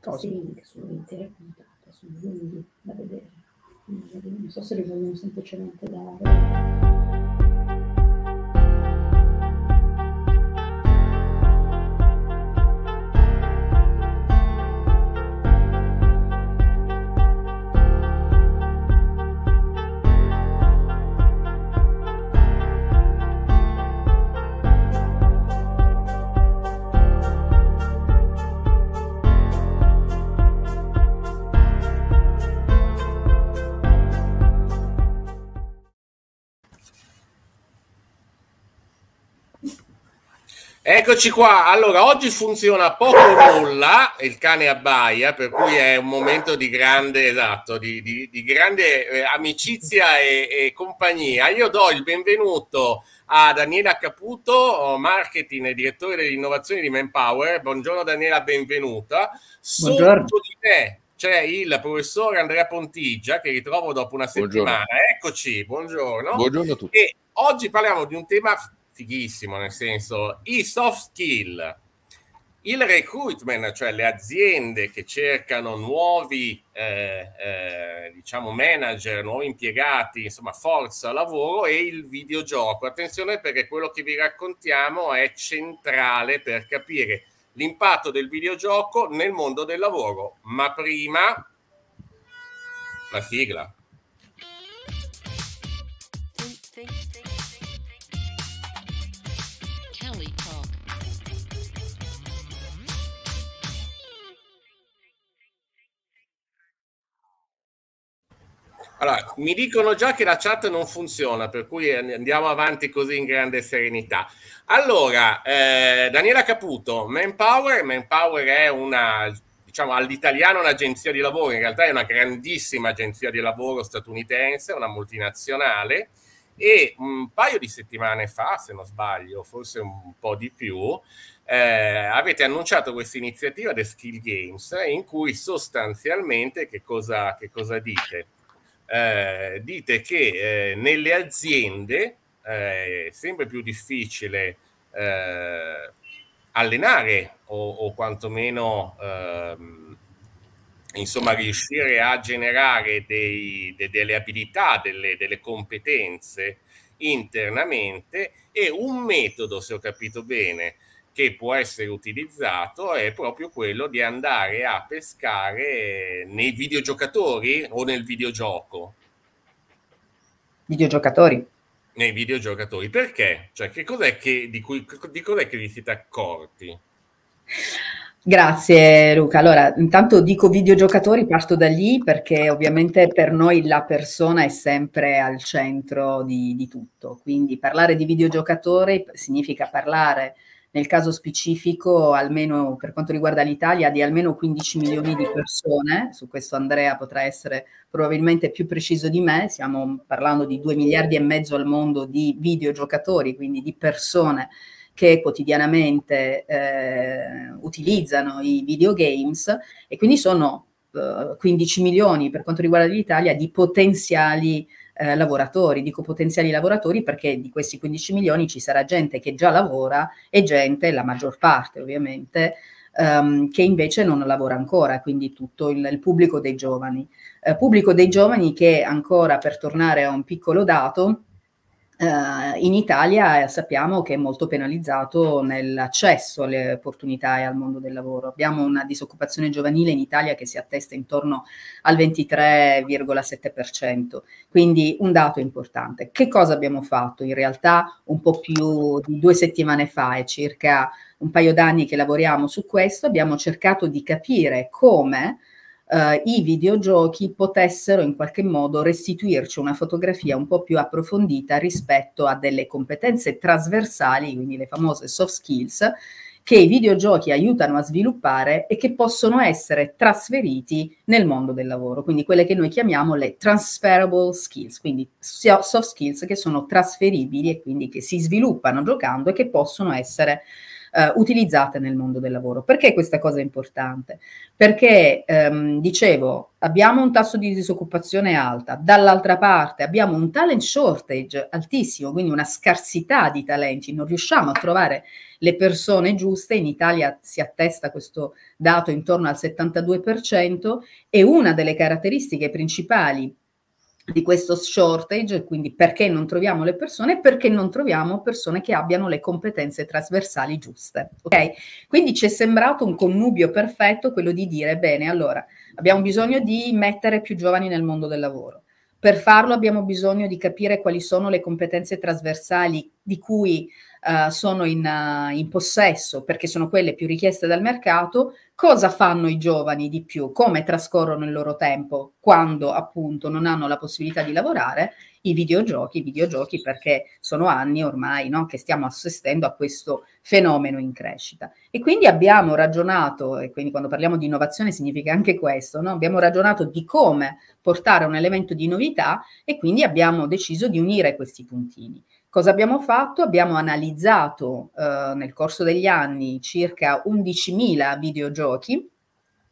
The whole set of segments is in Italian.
Cosa? Sì, sono in terapia, sono lunghi da vedere. Non so se li vogliono semplicemente dare. Eccoci qua, allora oggi funziona poco o nulla, il cane abbaia, per cui è un momento di grande, esatto, di, di, di grande eh, amicizia e, e, compagnia. Io do il benvenuto a Daniela Caputo, marketing e direttore dell'innovazione di Manpower. Buongiorno Daniela, benvenuta. Sotto di me c'è il professor Andrea Pontigia che ritrovo dopo una settimana. Buongiorno. Eccoci, buongiorno. Buongiorno a tutti. E oggi parliamo di un tema fighissimo, nel senso i soft skill, il recruitment, cioè le aziende che cercano nuovi eh, eh, diciamo manager, nuovi impiegati, insomma forza lavoro e il videogioco. Attenzione perché quello che vi raccontiamo è centrale per capire l'impatto del videogioco nel mondo del lavoro. Ma prima la sigla. Allora, mi dicono già che la chat non funziona, per cui andiamo avanti così in grande serenità. Allora, eh, Daniela Caputo, Manpower, Manpower è una diciamo all'italiano un'agenzia di lavoro, in realtà è una grandissima agenzia di lavoro statunitense, una multinazionale e un paio di settimane fa, se non sbaglio, forse un po' di più, eh, avete annunciato questa iniziativa The Skill Games in cui sostanzialmente che cosa, che cosa dite? Eh, dite che eh, nelle aziende eh, è sempre più difficile eh, allenare o, o quantomeno ehm, insomma riuscire a generare dei, de, delle abilità, delle, delle competenze internamente e un metodo, se ho capito bene, che può essere utilizzato è proprio quello di andare a pescare nei videogiocatori o nel videogioco. Videogiocatori. Nei videogiocatori, perché? Cioè, che cos'è che, di, cui, di cos'è che vi siete accorti? Grazie Luca. Allora, intanto dico videogiocatori, parto da lì perché ovviamente per noi la persona è sempre al centro di, di tutto. Quindi parlare di videogiocatore significa parlare nel caso specifico, almeno per quanto riguarda l'Italia, di almeno 15 milioni di persone, su questo Andrea potrà essere probabilmente più preciso di me, stiamo parlando di 2 miliardi e mezzo al mondo di videogiocatori, quindi di persone che quotidianamente eh, utilizzano i videogames e quindi sono eh, 15 milioni per quanto riguarda l'Italia di potenziali eh, lavoratori, dico potenziali lavoratori perché di questi 15 milioni ci sarà gente che già lavora e gente, la maggior parte ovviamente, ehm, che invece non lavora ancora, quindi tutto il, il pubblico dei giovani. Eh, pubblico dei giovani che ancora, per tornare a un piccolo dato, Uh, in Italia eh, sappiamo che è molto penalizzato nell'accesso alle opportunità e al mondo del lavoro. Abbiamo una disoccupazione giovanile in Italia che si attesta intorno al 23,7%, quindi un dato importante. Che cosa abbiamo fatto? In realtà un po' più di due settimane fa è circa un paio d'anni che lavoriamo su questo, abbiamo cercato di capire come eh, i videogiochi potessero in qualche modo restituirci una fotografia un po' più approfondita rispetto a delle competenze trasversali, quindi le famose soft skills, che i videogiochi aiutano a sviluppare e che possono essere trasferiti nel mondo del lavoro, quindi quelle che noi chiamiamo le transferable skills, quindi soft skills che sono trasferibili e quindi che si sviluppano giocando e che possono essere eh, utilizzate nel mondo del lavoro. Perché questa cosa è importante? Perché, ehm, dicevo, abbiamo un tasso di disoccupazione alta, dall'altra parte abbiamo un talent shortage altissimo, quindi una scarsità di talenti, non riusciamo a trovare le persone giuste, in Italia si attesta questo dato intorno al 72% e una delle caratteristiche principali di questo shortage, quindi perché non troviamo le persone, perché non troviamo persone che abbiano le competenze trasversali giuste. Ok? Quindi ci è sembrato un connubio perfetto quello di dire: bene, allora abbiamo bisogno di mettere più giovani nel mondo del lavoro. Per farlo abbiamo bisogno di capire quali sono le competenze trasversali di cui uh, sono in, uh, in, possesso, perché sono quelle più richieste dal mercato, cosa fanno i giovani di più, come trascorrono il loro tempo quando appunto non hanno la possibilità di lavorare, i videogiochi, i videogiochi perché sono anni ormai no, che stiamo assistendo a questo fenomeno in crescita. E quindi abbiamo ragionato, e quindi quando parliamo di innovazione significa anche questo, no? abbiamo ragionato di come portare un elemento di novità e quindi abbiamo deciso di unire questi puntini. Cosa abbiamo fatto? Abbiamo analizzato eh, nel corso degli anni circa 11.000 videogiochi,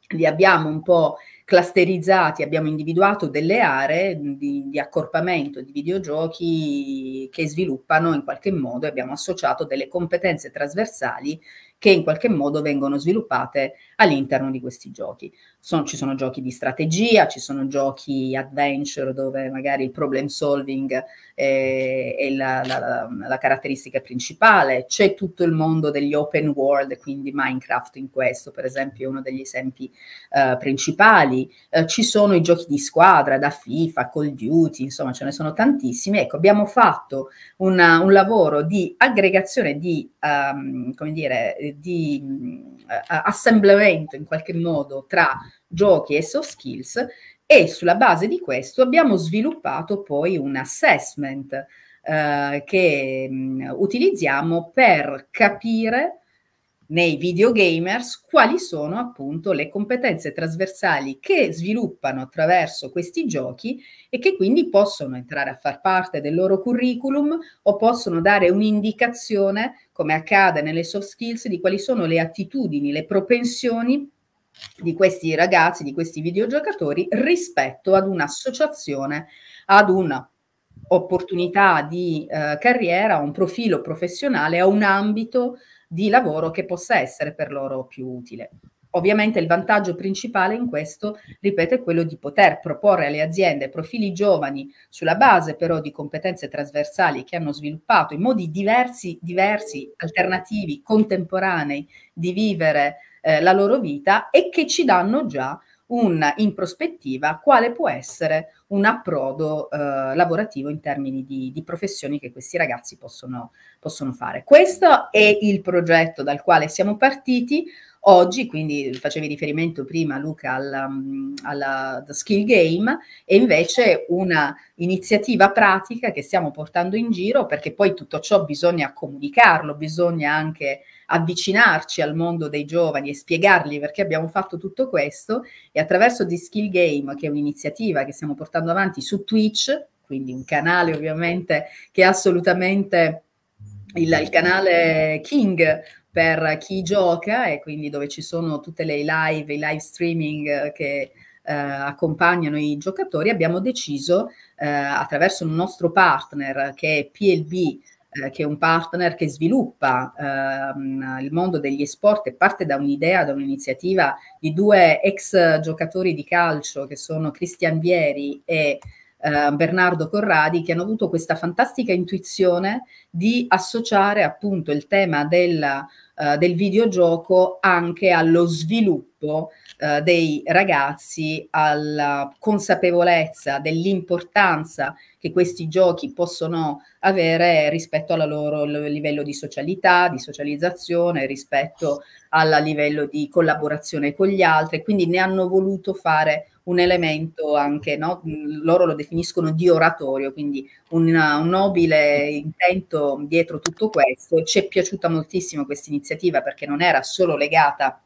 li abbiamo un po' clusterizzati, abbiamo individuato delle aree di, di, accorpamento di videogiochi che sviluppano in qualche modo, abbiamo associato delle competenze trasversali che in qualche modo vengono sviluppate all'interno di questi giochi sono, ci sono giochi di strategia, ci sono giochi adventure dove magari il problem solving eh, è, è la, la, la, caratteristica principale, c'è tutto il mondo degli open world, quindi Minecraft in questo per esempio è uno degli esempi uh, principali, uh, ci sono i giochi di squadra da FIFA, Call Duty, insomma ce ne sono tantissimi, ecco abbiamo fatto una, un lavoro di aggregazione, di, um, come dire, di uh, mm, assemblamento in qualche modo tra giochi e soft skills e sulla base di questo abbiamo sviluppato poi un assessment eh, che mh, mm, utilizziamo per capire nei videogamers quali sono appunto le competenze trasversali che sviluppano attraverso questi giochi e che quindi possono entrare a far parte del loro curriculum o possono dare un'indicazione, come accade nelle soft skills, di quali sono le attitudini, le propensioni di questi ragazzi, di questi videogiocatori rispetto ad un'associazione, ad un'opportunità di eh, carriera, a un profilo professionale, a un ambito di lavoro che possa essere per loro più utile. Ovviamente il vantaggio principale in questo, ripeto, è quello di poter proporre alle aziende profili giovani sulla base però di competenze trasversali che hanno sviluppato in modi diversi, diversi, alternativi, contemporanei di vivere eh, la loro vita e che ci danno già un, in prospettiva quale può essere un approdo eh, lavorativo in termini di, di, professioni che questi ragazzi possono, possono fare. Questo è il progetto dal quale siamo partiti. Oggi, quindi facevi riferimento prima Luca alla, mm, alla The Skill Game, è invece un'iniziativa pratica che stiamo portando in giro perché poi tutto ciò bisogna comunicarlo, bisogna anche avvicinarci al mondo dei giovani e spiegargli perché abbiamo fatto tutto questo e attraverso The Skill Game, che è un'iniziativa che stiamo portando avanti su Twitch, quindi un canale ovviamente che è assolutamente il, il canale King per chi gioca e quindi dove ci sono tutte le live, i live streaming eh, che eh, accompagnano i giocatori, abbiamo deciso eh, attraverso un nostro partner che è PLB eh, che è un partner che sviluppa eh, il mondo degli sport e parte da un'idea, da un'iniziativa di due ex giocatori di calcio che sono Cristian Vieri e ehm, Bernardo Corradi che hanno avuto questa fantastica intuizione di associare appunto il tema del, eh, del videogioco anche allo sviluppo eh, dei ragazzi alla consapevolezza dell'importanza che questi giochi possono avere rispetto al loro livello di socialità, di socializzazione, rispetto al livello di collaborazione con gli altri, quindi ne hanno voluto fare un elemento anche, no? loro lo definiscono di oratorio, quindi una, un nobile intento dietro tutto questo. Ci è piaciuta moltissimo questa iniziativa perché non era solo legata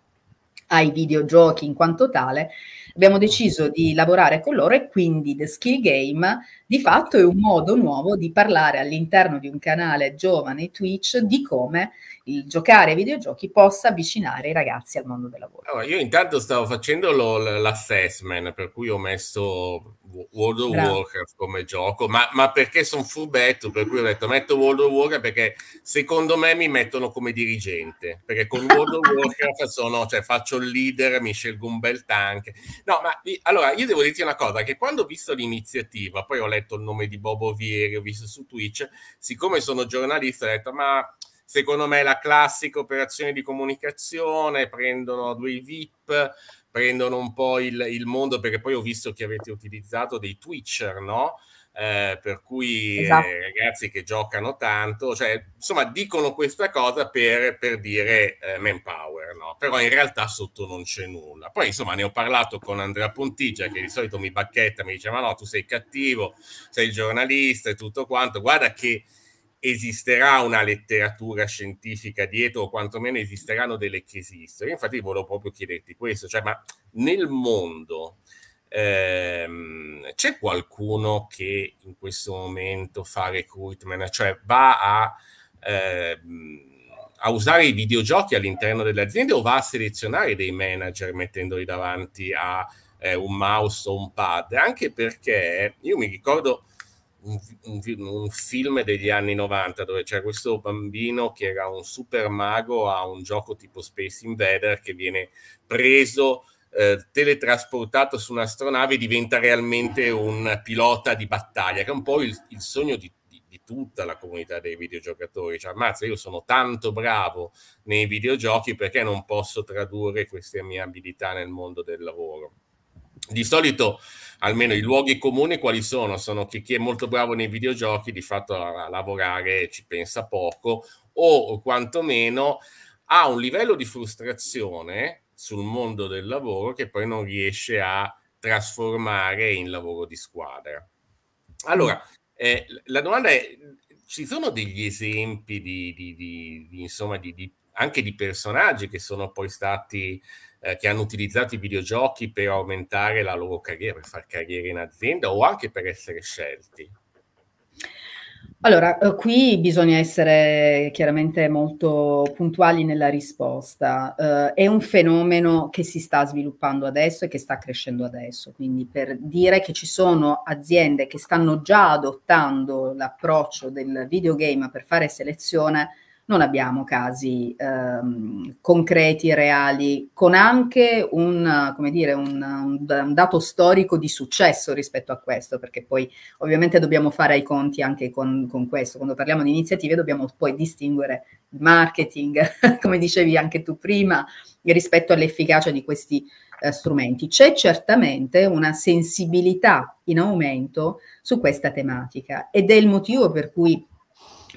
ai videogiochi in quanto tale, abbiamo deciso di lavorare con loro e quindi The Skill Game di fatto è un modo nuovo di parlare all'interno di un canale giovane Twitch di come il giocare ai videogiochi possa avvicinare i ragazzi al mondo del lavoro. Allora, io intanto stavo facendo lo, l'assessment, per cui ho messo World of Bravo. Warcraft come gioco, ma, ma perché sono furbetto, per cui ho detto metto World of Warcraft perché secondo me mi mettono come dirigente, perché con World of Warcraft sono, cioè, faccio il leader, mi scelgo un bel tank, No, ma allora io devo dirti una cosa, che quando ho visto l'iniziativa, poi ho letto il nome di Bobo Vieri, ho visto su Twitch, siccome sono giornalista ho detto ma secondo me è la classica operazione di comunicazione, prendono due VIP, prendono un po' il, il mondo, perché poi ho visto che avete utilizzato dei Twitcher, no? Eh, per cui esatto. eh, ragazzi che giocano tanto, cioè, insomma, dicono questa cosa per, per dire eh, manpower, no? però in realtà sotto non c'è nulla. Poi, insomma, ne ho parlato con Andrea Pontigia, che di solito mi bacchetta, mi diceva: no, tu sei cattivo, sei giornalista e tutto quanto. Guarda che esisterà una letteratura scientifica dietro o quantomeno esisteranno delle che esistono. Io infatti volevo proprio chiederti questo, cioè ma nel mondo ehm, c'è qualcuno che in questo momento fa recruitment, cioè va a... Ehm, a usare i videogiochi all'interno delle aziende o va a selezionare dei manager mettendoli davanti a eh, un mouse o un pad, anche perché io mi ricordo un, un, un, film degli anni 90 dove c'è questo bambino che era un super mago a un gioco tipo Space Invader che viene preso, eh, teletrasportato su un'astronave e diventa realmente un pilota di battaglia, che è un po' il, il sogno di, di, di, tutta la comunità dei videogiocatori. Cioè, ammazza, io sono tanto bravo nei videogiochi perché non posso tradurre queste mie abilità nel mondo del lavoro. Di solito almeno i luoghi comuni quali sono? Sono che chi è molto bravo nei videogiochi di fatto a, lavorare ci pensa poco o quantomeno ha un livello di frustrazione sul mondo del lavoro che poi non riesce a trasformare in lavoro di squadra. Allora, eh, la domanda è, ci sono degli esempi di, di, di, di insomma, anche di personaggi che sono poi stati eh, che hanno utilizzato i videogiochi per aumentare la loro carriera, per fare carriera in azienda o anche per essere scelti? Allora, eh, qui bisogna essere chiaramente molto puntuali nella risposta. Eh, è un fenomeno che si sta sviluppando adesso e che sta crescendo adesso, quindi per dire che ci sono aziende che stanno già adottando l'approccio del videogame per fare selezione, non abbiamo casi ehm, concreti, reali, con anche un, dire, un, un, un, dato storico di successo rispetto a questo, perché poi ovviamente dobbiamo fare i conti anche con, con questo. Quando parliamo di iniziative dobbiamo poi distinguere il marketing, come dicevi anche tu prima, rispetto all'efficacia di questi eh, strumenti. C'è certamente una sensibilità in aumento su questa tematica ed è il motivo per cui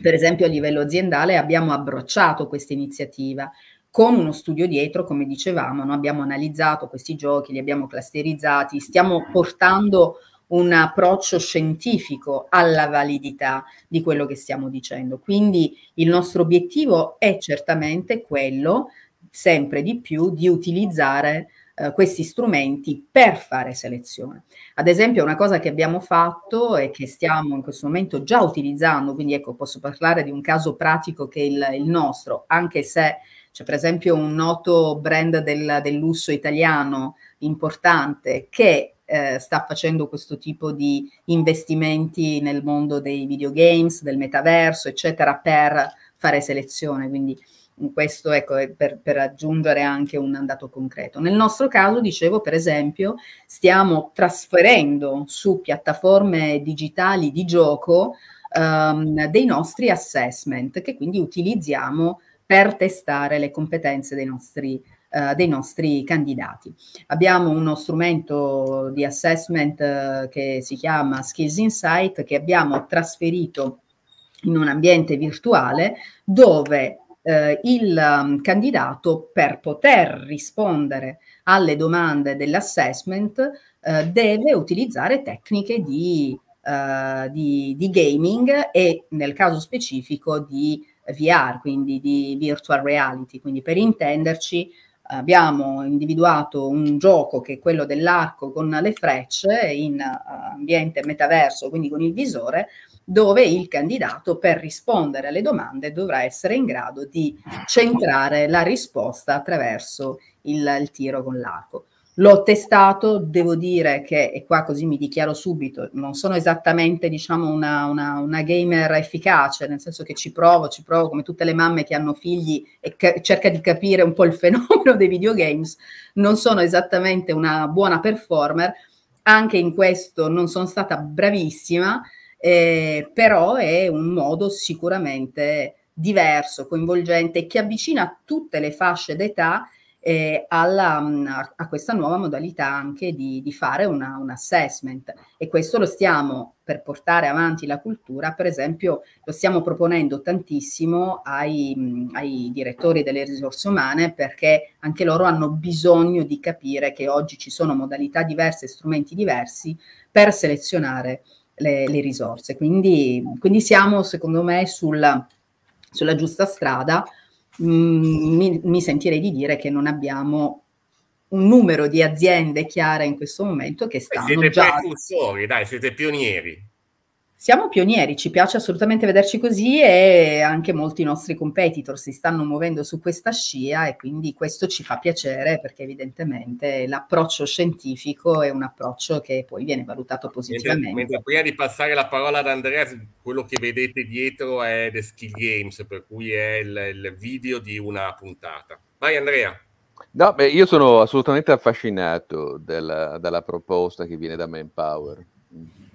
per esempio a livello aziendale abbiamo abbracciato questa iniziativa con uno studio dietro, come dicevamo, no? abbiamo analizzato questi giochi, li abbiamo clusterizzati, stiamo portando un approccio scientifico alla validità di quello che stiamo dicendo. Quindi il nostro obiettivo è certamente quello, sempre di più, di utilizzare eh, questi strumenti per fare selezione. Ad esempio una cosa che abbiamo fatto e che stiamo in questo momento già utilizzando, quindi ecco posso parlare di un caso pratico che è il, il nostro, anche se c'è per esempio un noto brand del, del lusso italiano importante che eh, sta facendo questo tipo di investimenti nel mondo dei videogames, del metaverso, eccetera, per fare selezione. Quindi questo ecco, è per, per aggiungere anche un andato concreto. Nel nostro caso, dicevo, per esempio, stiamo trasferendo su piattaforme digitali di gioco ehm, dei nostri assessment che quindi utilizziamo per testare le competenze dei nostri Uh, dei nostri candidati. Abbiamo uno strumento di assessment uh, che si chiama Skills Insight che abbiamo trasferito in un ambiente virtuale dove eh, il um, candidato per poter rispondere alle domande dell'assessment eh, deve utilizzare tecniche di, eh, di, di, gaming e nel caso specifico di VR, quindi di virtual reality. Quindi per intenderci abbiamo individuato un gioco che è quello dell'arco con le frecce in eh, ambiente metaverso, quindi con il visore, dove il candidato per rispondere alle domande dovrà essere in grado di centrare la risposta attraverso il, il tiro con l'arco. L'ho testato, devo dire che, e qua così mi dichiaro subito, non sono esattamente diciamo, una, una, una, gamer efficace, nel senso che ci provo, ci provo come tutte le mamme che hanno figli e ca- cerca di capire un po' il fenomeno dei videogames, non sono esattamente una buona performer, anche in questo non sono stata bravissima, eh, però è un modo sicuramente diverso, coinvolgente, che avvicina tutte le fasce d'età eh, alla, mm, a questa nuova modalità anche di, di fare una, un assessment e questo lo stiamo per portare avanti la cultura, per esempio lo stiamo proponendo tantissimo ai, mm, ai direttori delle risorse umane perché anche loro hanno bisogno di capire che oggi ci sono modalità diverse, strumenti diversi per selezionare le, le risorse. Quindi, quindi, siamo, secondo me, sul, sulla giusta strada. Mm, mi, mi sentirei di dire che non abbiamo un numero di aziende chiare in questo momento che stanno siete già... Siete precursori, dai, siete pionieri siamo pionieri, ci piace assolutamente vederci così e anche molti nostri competitor si stanno muovendo su questa scia e quindi questo ci fa piacere perché evidentemente l'approccio scientifico è un approccio che poi viene valutato positivamente. Mentre, prima di passare la parola ad Andrea, quello che vedete dietro è The Skill Games, per cui è il, il video di una puntata. Vai Andrea. No, beh, io sono assolutamente affascinato della, dalla proposta che viene da Manpower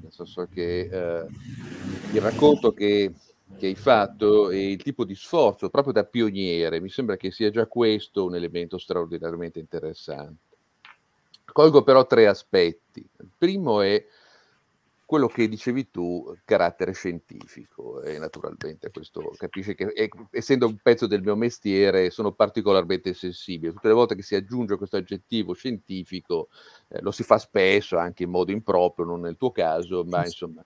nel senso che eh, il racconto che, che, hai fatto e il tipo di sforzo proprio da pioniere, mi sembra che sia già questo un elemento straordinariamente interessante. Colgo però tre aspetti. Il primo è quello che dicevi tu, carattere scientifico, e naturalmente questo capisce che è, essendo un pezzo del mio mestiere sono particolarmente sensibile. Tutte le volte che si aggiunge questo aggettivo scientifico, eh, lo si fa spesso anche in modo improprio, non nel tuo caso, ma insomma,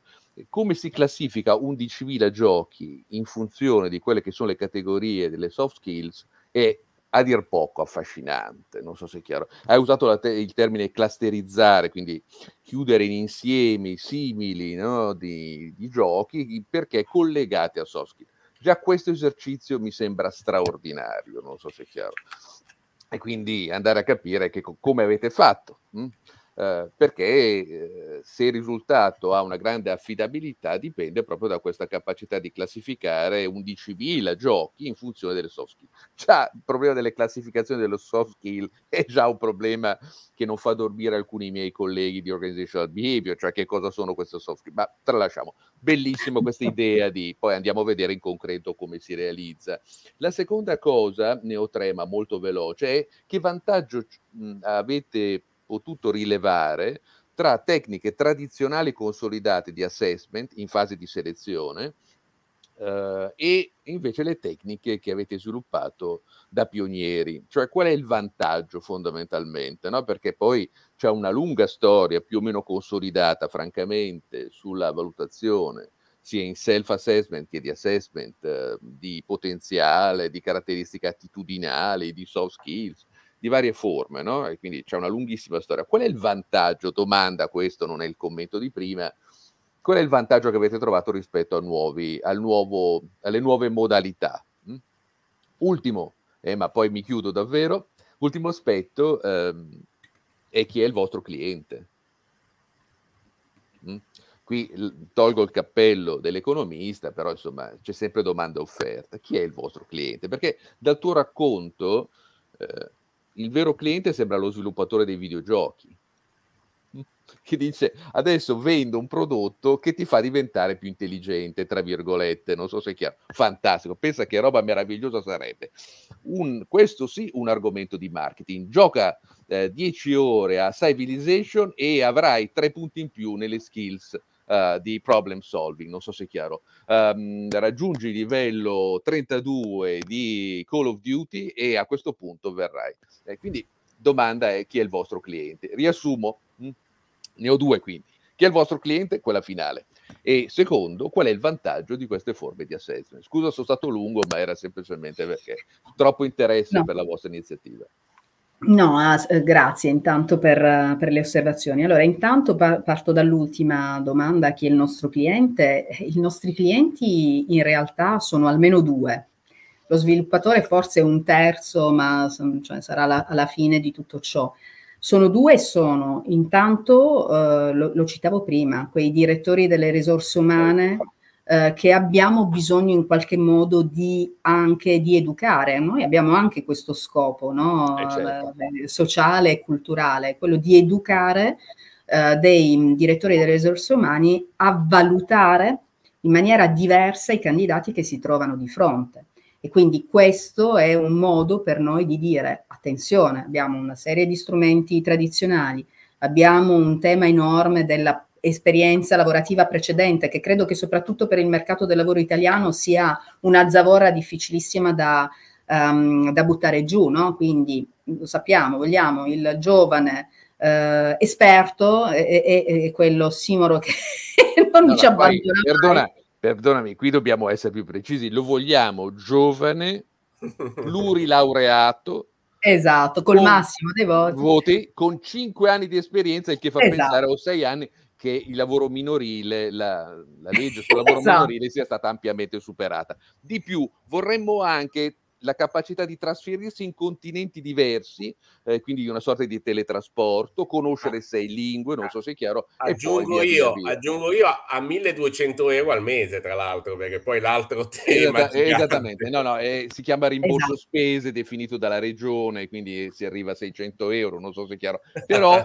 come si classifica 11.000 giochi in funzione di quelle che sono le categorie delle soft skills è a dir poco affascinante, non so se è chiaro. Hai usato te- il termine clusterizzare, quindi chiudere in insiemi simili no, di, di, giochi perché collegati a Soskin. Già questo esercizio mi sembra straordinario, non so se è chiaro. E quindi andare a capire che, come avete fatto. Mh? Hm? eh, perché eh, se il risultato ha una grande affidabilità dipende proprio da questa capacità di classificare 11.000 giochi in funzione delle soft skill. Già il problema delle classificazioni delle soft skill è già un problema che non fa dormire alcuni miei colleghi di organizational behavior, cioè che cosa sono queste soft skill, ma tralasciamo. Bellissima questa idea di poi andiamo a vedere in concreto come si realizza. La seconda cosa, ne ho tre ma molto veloce, è che vantaggio mh, avete potuto rilevare tra tecniche tradizionali consolidate di assessment in fase di selezione eh, e invece le tecniche che avete sviluppato da pionieri. Cioè qual è il vantaggio fondamentalmente? No? Perché poi c'è una lunga storia più o meno consolidata, francamente, sulla valutazione sia in self-assessment che di assessment eh, di potenziale, di caratteristiche attitudinali, di soft skills, di varie forme, no? E quindi c'è una lunghissima storia. Qual è il vantaggio? Domanda, questo non è il commento di prima. Qual è il vantaggio che avete trovato rispetto a nuovi, al nuovo, alle nuove modalità? Mm? Ultimo, eh, ma poi mi chiudo davvero, ultimo aspetto ehm, è chi è il vostro cliente. Mm? Qui tolgo il cappello dell'economista, però insomma c'è sempre domanda offerta. Chi è il vostro cliente? Perché dal tuo racconto eh, il vero cliente sembra lo sviluppatore dei videogiochi mm, che dice adesso vendo un prodotto che ti fa diventare più intelligente, tra virgolette, non so se è chiaro, fantastico, pensa che roba meravigliosa sarebbe. Un, questo sì, un argomento di marketing, gioca 10 eh, ore a Civilization e avrai 3 punti in più nelle skills uh, di problem solving, non so se è chiaro. Um, raggiungi il livello 32 di Call of Duty e a questo punto verrai. Eh, quindi domanda è chi è il vostro cliente. Riassumo, mh? Mm, ne ho due quindi. Chi è il vostro cliente? Quella finale. E secondo, qual è il vantaggio di queste forme di assessment? Scusa, sono stato lungo, ma era semplicemente perché troppo interesse no. per la vostra iniziativa. No, ah, grazie intanto per, per, le osservazioni. Allora, intanto pa- parto dall'ultima domanda chi è il nostro cliente. Eh, I nostri clienti in realtà sono almeno due. Lo sviluppatore forse è un terzo, ma cioè, sarà la- alla fine di tutto ciò. Sono due sono, intanto, eh, lo-, lo, citavo prima, quei direttori delle risorse umane certo eh, che abbiamo bisogno in qualche modo di anche di educare. Noi abbiamo anche questo scopo no? eh certo. sociale e culturale, quello di educare eh, dei direttori delle risorse umane a valutare in maniera diversa i candidati che si trovano di fronte. E quindi questo è un modo per noi di dire attenzione, abbiamo una serie di strumenti tradizionali, abbiamo un tema enorme della esperienza lavorativa precedente, che credo che soprattutto per il mercato del lavoro italiano sia una zavorra difficilissima da, um, da buttare giù, no? Quindi lo sappiamo, vogliamo il giovane eh, esperto e, e, e, quello simoro che non allora, ci abbandona. Perdona, perdonami, qui dobbiamo essere più precisi, lo vogliamo giovane, plurilaureato, Esatto, col massimo dei voti. voti. Con 5 anni di esperienza, il che fa esatto. pensare, o 6 anni, che il lavoro minorile, la, la legge sul lavoro esatto. minorile sia stata ampiamente superata. Di più, vorremmo anche la capacità di trasferirsi in continenti diversi, eh, quindi una sorta di teletrasporto, conoscere sei lingue, non ah, so se è chiaro. Aggiungo, via, io, via. aggiungo io a 1200 euro al mese, tra l'altro, perché poi l'altro tema... Esatta, esattamente, no, no, eh, si chiama rimborso esatto. spese definito dalla regione, quindi si arriva a 600 euro, non so se è chiaro. Però,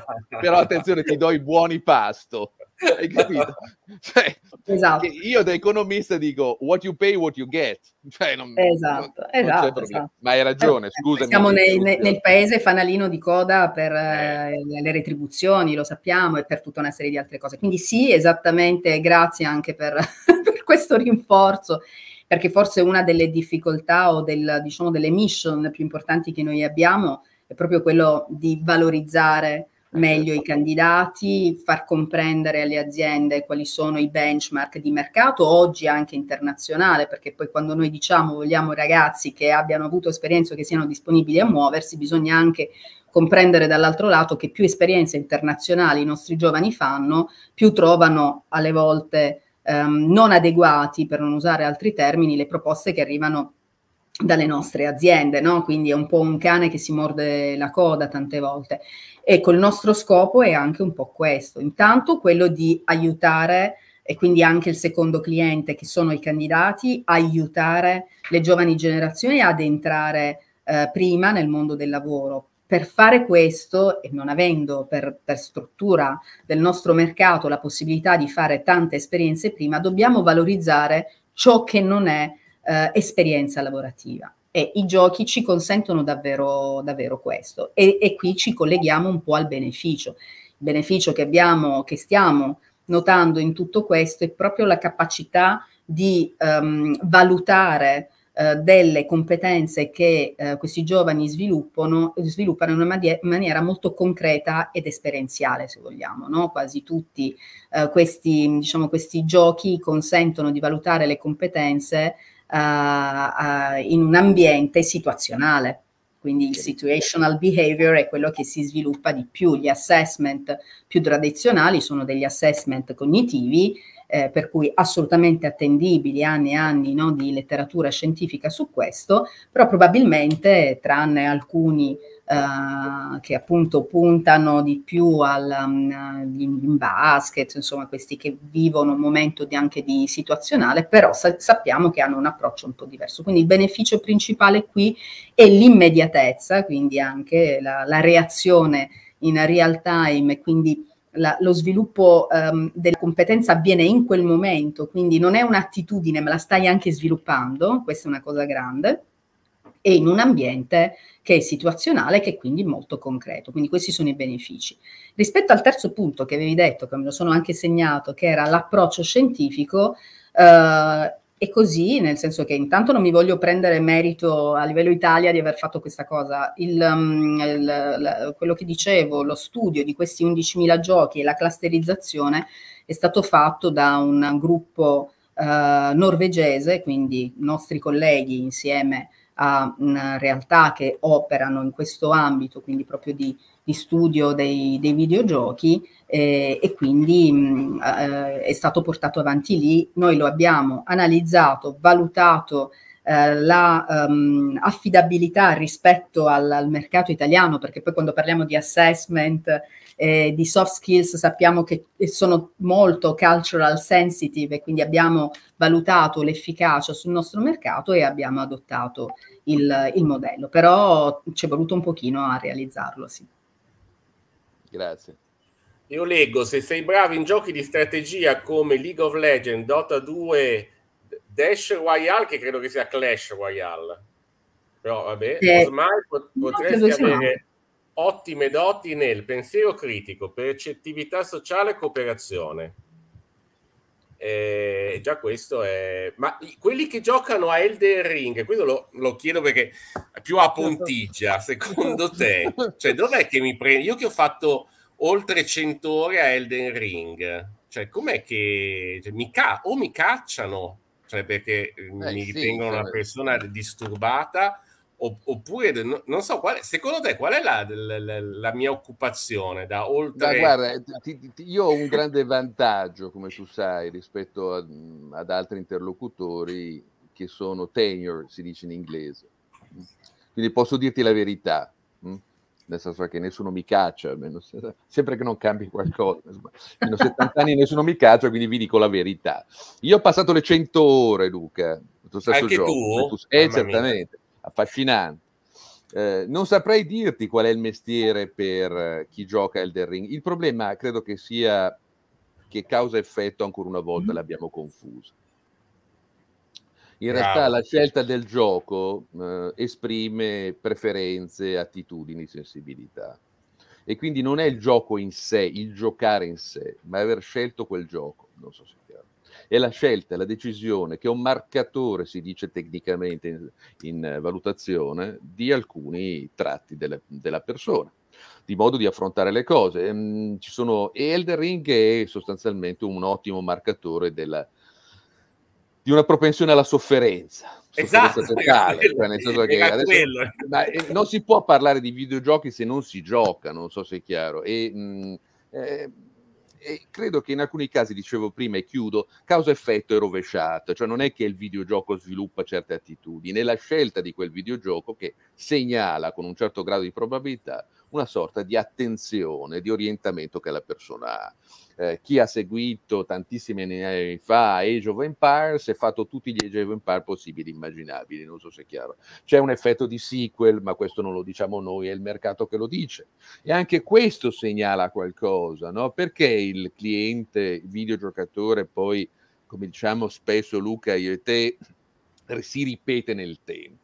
però attenzione, ti do i buoni pasto. Hai capito? Cioè, esatto. Io da economista dico what you pay, what you get. Cioè, non, esatto, non, esatto, non esatto, esatto, Ma hai ragione, eh, scusami. Siamo nel, nel, paese fanalino di coda per eh. eh le retribuzioni, lo sappiamo, e per tutta una serie di altre cose. Quindi sì, esattamente, grazie anche per, per questo rinforzo perché forse una delle difficoltà o del, diciamo, delle mission più importanti che noi abbiamo è proprio quello di valorizzare meglio i candidati, far comprendere alle aziende quali sono i benchmark di mercato, oggi anche internazionale, perché poi quando noi diciamo vogliamo ragazzi che abbiano avuto esperienza o che siano disponibili a muoversi, bisogna anche comprendere dall'altro lato che più esperienze internazionali i nostri giovani fanno, più trovano alle volte ehm, non adeguati, per non usare altri termini, le proposte che arrivano dalle nostre aziende, no? quindi è un po' un cane che si morde la coda tante volte. Ecco, il nostro scopo è anche un po' questo, intanto quello di aiutare e quindi anche il secondo cliente che sono i candidati, aiutare le giovani generazioni ad entrare eh, prima nel mondo del lavoro. Per fare questo, e non avendo per, per struttura del nostro mercato la possibilità di fare tante esperienze prima, dobbiamo valorizzare ciò che non è eh, esperienza lavorativa. E i giochi ci consentono davvero, davvero questo. E, e, qui ci colleghiamo un po' al beneficio. Il beneficio che abbiamo, che stiamo notando in tutto questo, è proprio la capacità di um, valutare eh, delle competenze che uh, questi giovani sviluppano, sviluppano in una maniera molto concreta ed esperienziale, se vogliamo. No? Quasi tutti uh, questi, diciamo, questi giochi consentono di valutare le competenze eh, eh, in un ambiente situazionale. Quindi il situational behavior è quello che si sviluppa di più. Gli assessment più tradizionali sono degli assessment cognitivi, eh, per cui assolutamente attendibili anni e anni no, di letteratura scientifica su questo, però probabilmente, tranne alcuni eh, che appunto puntano di più all'in mm, basket, insomma questi che vivono un momento di, anche di situazionale, però sa- sappiamo che hanno un approccio un po' diverso. Quindi il beneficio principale qui è l'immediatezza, quindi anche la, la reazione in real time, quindi la, lo sviluppo um, della competenza avviene in quel momento, quindi non è un'attitudine, ma la stai anche sviluppando, questa è una cosa grande, e in un ambiente che è situazionale, e che è quindi molto concreto. Quindi questi sono i benefici. Rispetto al terzo punto che avevi detto, che me lo sono anche segnato, che era l'approccio scientifico, eh, e così, nel senso che intanto non mi voglio prendere merito a livello Italia di aver fatto questa cosa. Il, um, il, la, quello che dicevo, lo studio di questi 11.000 giochi e la clusterizzazione è stato fatto da un gruppo uh, norvegese, quindi nostri colleghi insieme a a mh, realtà che operano in questo ambito, quindi proprio di, di studio dei, dei videogiochi eh, e quindi mh, mm, eh, è stato portato avanti lì. Noi lo abbiamo analizzato, valutato, eh, la um, affidabilità rispetto al, al, mercato italiano, perché poi quando parliamo di assessment, eh, di soft skills, sappiamo che eh, sono molto cultural sensitive, quindi abbiamo valutato l'efficacia sul nostro mercato e abbiamo adottato il, il modello, però ci è voluto un pochino a realizzarlo, sì. Grazie. Io leggo, se sei bravo in giochi di strategia come League of Legends, Dota 2 Dash Royale, che credo che sia Clash Royale. Però vabbè, eh, ormai pot- potresti avere ottime doti nel pensiero critico, percettività sociale e cooperazione. Eh, già questo è... Ma quelli che giocano a Elden Ring, questo lo, lo chiedo perché più a Pontigia, secondo te? Cioè, dov'è che mi prendi? Io che ho fatto oltre 100 ore a Elden Ring, cioè, com'è che... Cioè, mi ca- o mi cacciano potrebbe che mm, eh, mi sì, ritenga una persona disturbata oppure non so quale secondo te qual è la, la, la mia occupazione da oltre Ma guarda eh, ti, ti, io ho un grande vantaggio come tu sai rispetto a, mm, ad altri interlocutori che sono tenure si dice in inglese quindi posso dirti la verità nel senso che nessuno mi caccia, almeno, sempre che non cambi qualcosa, fino a 70 anni nessuno mi caccia, quindi vi dico la verità. Io ho passato le 100 ore, Luca, lo stesso Anche gioco. Tu? Eh, Mamma certamente, mia. affascinante. Eh, non saprei dirti qual è il mestiere per eh, chi gioca Elder Ring. Il problema credo che sia che causa-effetto ancora una volta mm. l'abbiamo confuso in Bravo. realtà la scelta del gioco eh, esprime preferenze, attitudini, sensibilità. E quindi non è il gioco in sé, il giocare in sé, ma aver scelto quel gioco. Non so se è chiaro. È la scelta, la decisione, che è un marcatore, si dice tecnicamente in, in valutazione, di alcuni tratti della, della persona di modo di affrontare le cose. Mm, ci sono Elden che è sostanzialmente un ottimo marcatore della, di una propensione alla sofferenza. Esatto, sofferenza totale, cioè adesso, ma, eh, non si può parlare di videogiochi se non si gioca, non so se è chiaro. E, mh, mm, eh, e credo che in alcuni casi, dicevo prima e chiudo, causa-effetto è rovesciato, cioè non è che il videogioco sviluppa certe attitudini, è la scelta di quel videogioco che segnala con un certo grado di probabilità una sorta di attenzione, di orientamento che la persona ha. Eh, chi ha seguito tantissimi anni fa Age of Empires è fatto tutti gli Age of Empires possibili e immaginabili, non so se è chiaro. C'è un effetto di sequel, ma questo non lo diciamo noi, è il mercato che lo dice. E anche questo segnala qualcosa, no? Perché il cliente, il videogiocatore, poi, come diciamo spesso Luca, io e te, si ripete nel tempo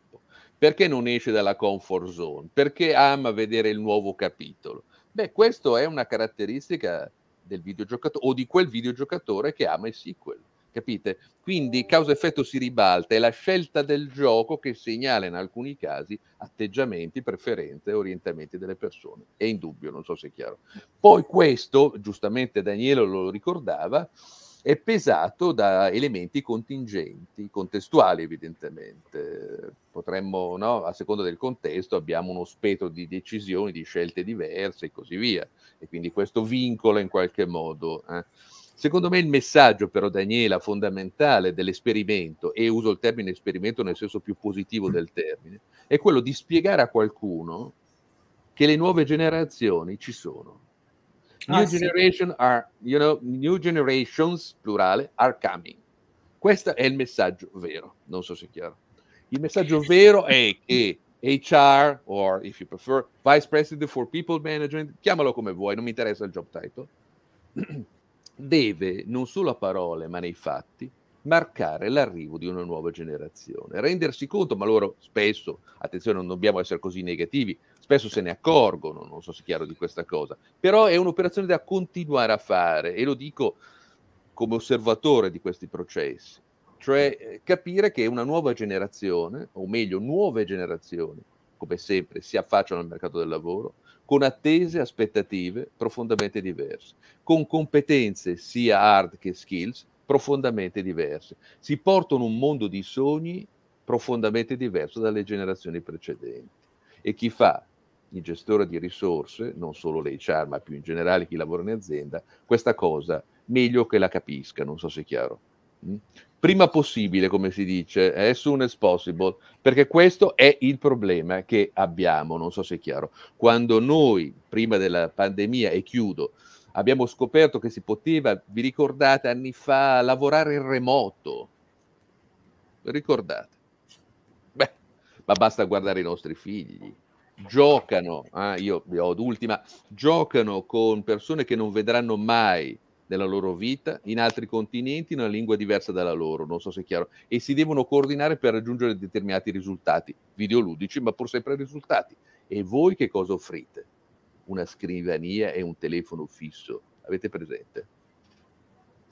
perché non esce dalla comfort zone? Perché ama vedere il nuovo capitolo? Beh, questa è una caratteristica del videogiocatore o di quel videogiocatore che ama i sequel. Capite? Quindi causa-effetto si ribalta, è la scelta del gioco che segnala in alcuni casi atteggiamenti, preferenze, orientamenti delle persone. È indubbio, non so se è chiaro. Poi questo, giustamente Daniele lo ricordava, è pesato da elementi contingenti, contestuali evidentemente. Potremmo, no, a seconda del contesto, abbiamo uno spettro di decisioni, di scelte diverse e così via. E quindi questo vincola in qualche modo. Eh. Secondo me il messaggio però, Daniela, fondamentale dell'esperimento, e uso il termine esperimento nel senso più positivo del termine, è quello di spiegare a qualcuno che le nuove generazioni ci sono Ah, new ah, generation sì. are, you know, new generations, plurale, are coming. Questo è il messaggio vero, non so se è chiaro. Il messaggio vero è che HR, or if you prefer, Vice President for People Management, chiamalo come vuoi, non mi interessa il job title, deve non solo a parole ma nei fatti marcare l'arrivo di una nuova generazione, rendersi conto, ma loro spesso, attenzione, non dobbiamo essere così negativi, spesso se ne accorgono, non so se è chiaro di questa cosa, però è un'operazione da continuare a fare e lo dico come osservatore di questi processi, cioè eh, capire che una nuova generazione, o meglio nuove generazioni, come sempre, si affacciano al mercato del lavoro con attese e aspettative profondamente diverse, con competenze sia hard che skills profondamente diverse. Si portano un mondo di sogni profondamente diverso dalle generazioni precedenti. E chi fa il gestore di risorse, non solo le HR, ma più in generale chi lavora in azienda, questa cosa meglio che la capisca, non so se è chiaro. Mm? Prima possibile, come si dice, as soon as possible, perché questo è il problema che abbiamo, non so se è chiaro. Quando noi, prima della pandemia, e chiudo, abbiamo scoperto che si poteva, vi ricordate, anni fa, lavorare in remoto. Ricordate? Beh, ma basta guardare i nostri figli giocano, eh, io vi ho d'ultima, giocano con persone che non vedranno mai nella loro vita, in altri continenti, in una lingua diversa dalla loro, non so se è chiaro, e si devono coordinare per raggiungere determinati risultati, videoludici, ma pur sempre risultati. E voi che cosa offrite? Una scrivania e un telefono fisso, avete presente?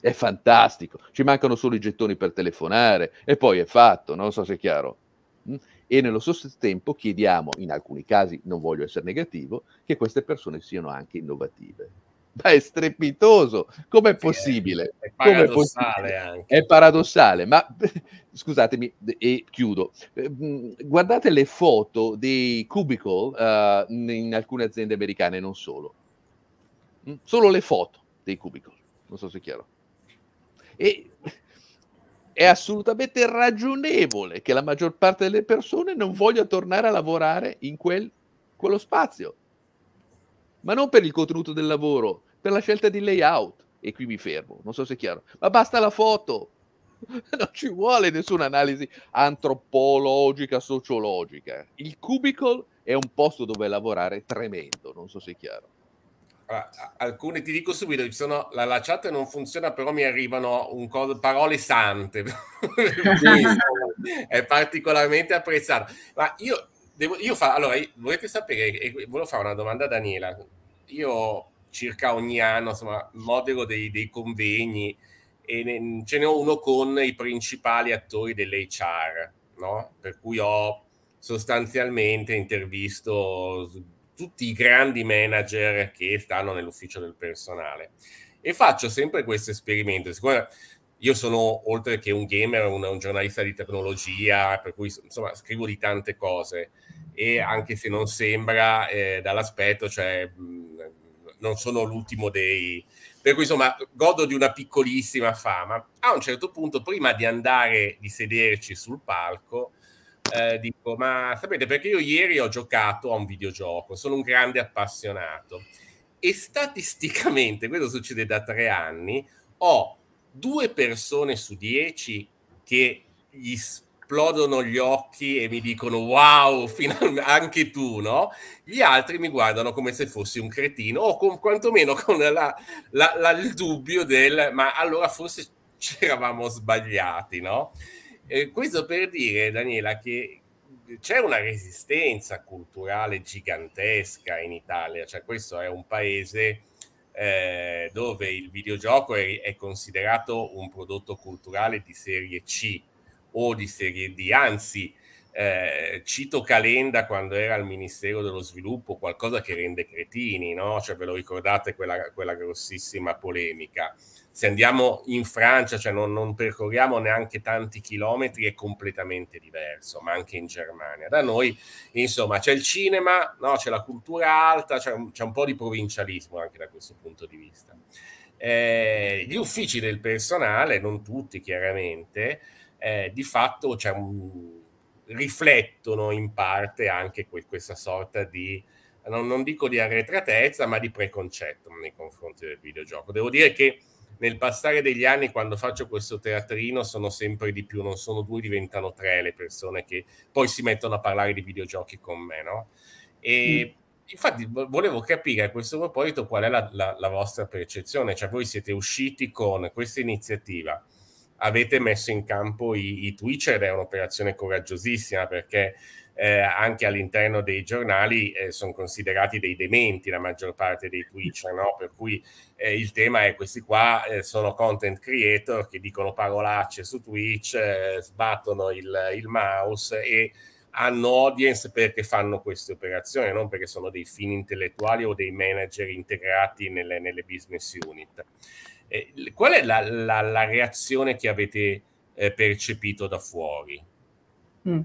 È fantastico, ci mancano solo i gettoni per telefonare e poi è fatto, non so se è chiaro. Mm? e nello stesso tempo chiediamo, in alcuni casi non voglio essere negativo, che queste persone siano anche innovative. Ma è strepitoso, com'è sì, possibile? È, è paradossale possibile? È paradossale, ma scusatemi e chiudo. Ehm, guardate le foto dei cubicle uh, in alcune aziende americane, non solo. Mm, solo le foto dei cubicle, non so se è chiaro. E è assolutamente ragionevole che la maggior parte delle persone non voglia tornare a lavorare in quel, quello spazio, ma non per il contenuto del lavoro, per la scelta di layout. E qui mi fermo, non so se è chiaro, ma basta la foto, non ci vuole nessuna analisi antropologica, sociologica. Il cubicle è un posto dove lavorare tremendo, non so se è chiaro alcune ti dico subito, ci sono, la, la, chat non funziona, però mi arrivano col, parole sante, è particolarmente apprezzato. Ma io, devo, io fa, allora, volete sapere, e volevo fare una domanda a Daniela, io circa ogni anno, insomma, modello dei, dei convegni e ne, ce ne ho uno con i principali attori dell'HR, no? per cui ho sostanzialmente intervisto tutti i grandi manager che stanno nell'ufficio del personale. E faccio sempre questo esperimento. Siccome io sono, oltre che un gamer, un, un giornalista di tecnologia, per cui insomma scrivo di tante cose. E anche se non sembra eh, dall'aspetto, cioè mh, non sono l'ultimo dei. Per cui insomma godo di una piccolissima fama. A un certo punto, prima di andare, di sederci sul palco, eh, dico, ma sapete perché io ieri ho giocato a un videogioco, sono un grande appassionato e statisticamente, questo succede da tre anni, ho due persone su dieci che gli esplodono gli occhi e mi dicono wow, anche tu, no? Gli altri mi guardano come se fossi un cretino o con, quantomeno con la, la, la, il dubbio del ma allora forse ci eravamo sbagliati, no? Eh, questo per dire, Daniela, che c'è una resistenza culturale gigantesca in Italia, cioè questo è un paese eh, dove il videogioco è, è, considerato un prodotto culturale di serie C o di serie D, anzi eh, cito Calenda quando era al Ministero dello Sviluppo, qualcosa che rende cretini, no? Cioè ve lo ricordate quella, quella grossissima polemica se andiamo in Francia, cioè non, non, percorriamo neanche tanti chilometri, è completamente diverso, ma anche in Germania. Da noi, insomma, c'è il cinema, no? c'è la cultura alta, c'è un, c'è un, po' di provincialismo anche da questo punto di vista. Eh, gli uffici del personale, non tutti chiaramente, eh, di fatto un, riflettono in parte anche que- questa sorta di non, non dico di arretratezza, ma di preconcetto nei confronti del videogioco. Devo dire che nel passare degli anni, quando faccio questo teatrino, sono sempre di più, non sono due, diventano tre le persone che poi si mettono a parlare di videogiochi con me, no? E mm. infatti volevo capire a questo proposito qual è la, la, la vostra percezione, cioè voi siete usciti con questa iniziativa, avete messo in campo i, i Twitch ed è un'operazione coraggiosissima perché eh, anche all'interno dei giornali eh, sono considerati dei dementi la maggior parte dei Twitcher, no? per cui eh, il tema è questi qua eh, sono content creator che dicono parolacce su Twitch, eh, sbattono il, il, mouse e hanno audience perché fanno queste operazioni, non perché sono dei fini intellettuali o dei manager integrati nelle, nelle business unit. Eh, qual è la, la, la, reazione che avete percepito da fuori? Mm.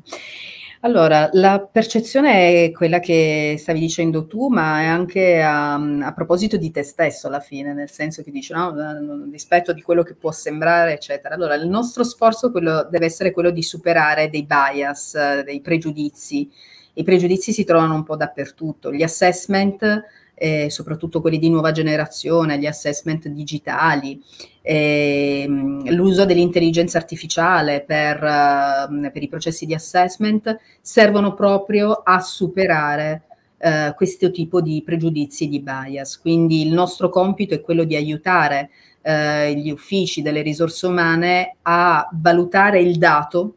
Allora, la percezione è quella che stavi dicendo tu, ma è anche a, a proposito di te stesso alla fine, nel senso che dici, no, eh, rispetto di quello che può sembrare, eccetera. Allora, il nostro sforzo deve essere quello di superare dei bias, eh, dei pregiudizi. I pregiudizi si trovano un po' dappertutto. Gli assessment eh, soprattutto quelli di nuova generazione, gli assessment digitali, eh, l'uso dell'intelligenza artificiale per, eh, per, i processi di assessment, servono proprio a superare eh, questo tipo di pregiudizi e di bias. Quindi il nostro compito è quello di aiutare eh, gli uffici delle risorse umane a valutare il dato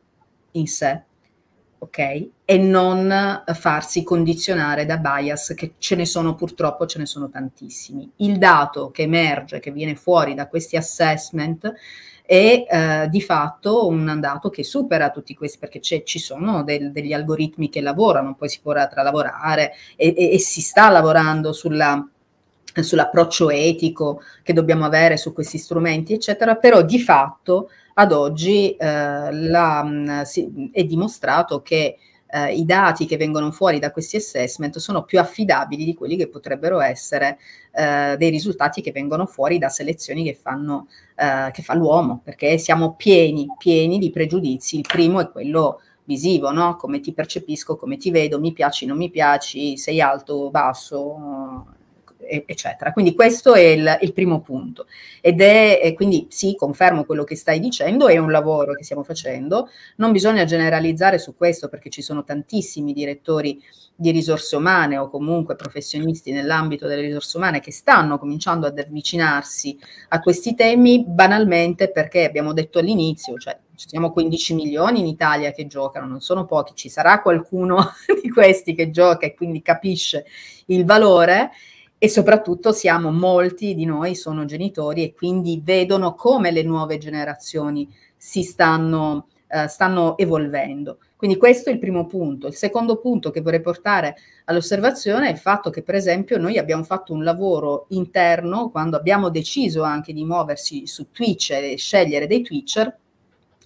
in sé ok? E non eh, farsi condizionare da bias che ce ne sono purtroppo, ce ne sono tantissimi. Il dato che emerge, che viene fuori da questi assessment è eh, di fatto un dato che supera tutti questi, perché ci sono del, degli algoritmi che lavorano, poi si può lavorare e, e, e si sta lavorando sulla sull'approccio etico che dobbiamo avere su questi strumenti, eccetera, però di fatto ad oggi eh, la, si, è dimostrato che eh, i dati che vengono fuori da questi assessment sono più affidabili di quelli che potrebbero essere eh, dei risultati che vengono fuori da selezioni che, fanno, eh, che fa l'uomo, perché siamo pieni, pieni di pregiudizi. Il primo è quello visivo, no? come ti percepisco, come ti vedo, mi piaci, non mi piaci, sei alto, basso, eccetera. Quindi questo è il, il primo punto. Ed è, è, eh, quindi sì, confermo quello che stai dicendo, è un lavoro che stiamo facendo, non bisogna generalizzare su questo perché ci sono tantissimi direttori di risorse umane o comunque professionisti nell'ambito delle risorse umane che stanno cominciando ad avvicinarsi a questi temi banalmente perché abbiamo detto all'inizio, cioè ci siamo 15 milioni in Italia che giocano, non sono pochi, ci sarà qualcuno di questi che gioca e quindi capisce il valore e soprattutto siamo molti di noi sono genitori e quindi vedono come le nuove generazioni si stanno, eh, stanno evolvendo. Quindi questo è il primo punto. Il secondo punto che vorrei portare all'osservazione è il fatto che per esempio noi abbiamo fatto un lavoro interno quando abbiamo deciso anche di muoversi su Twitch e scegliere dei Twitcher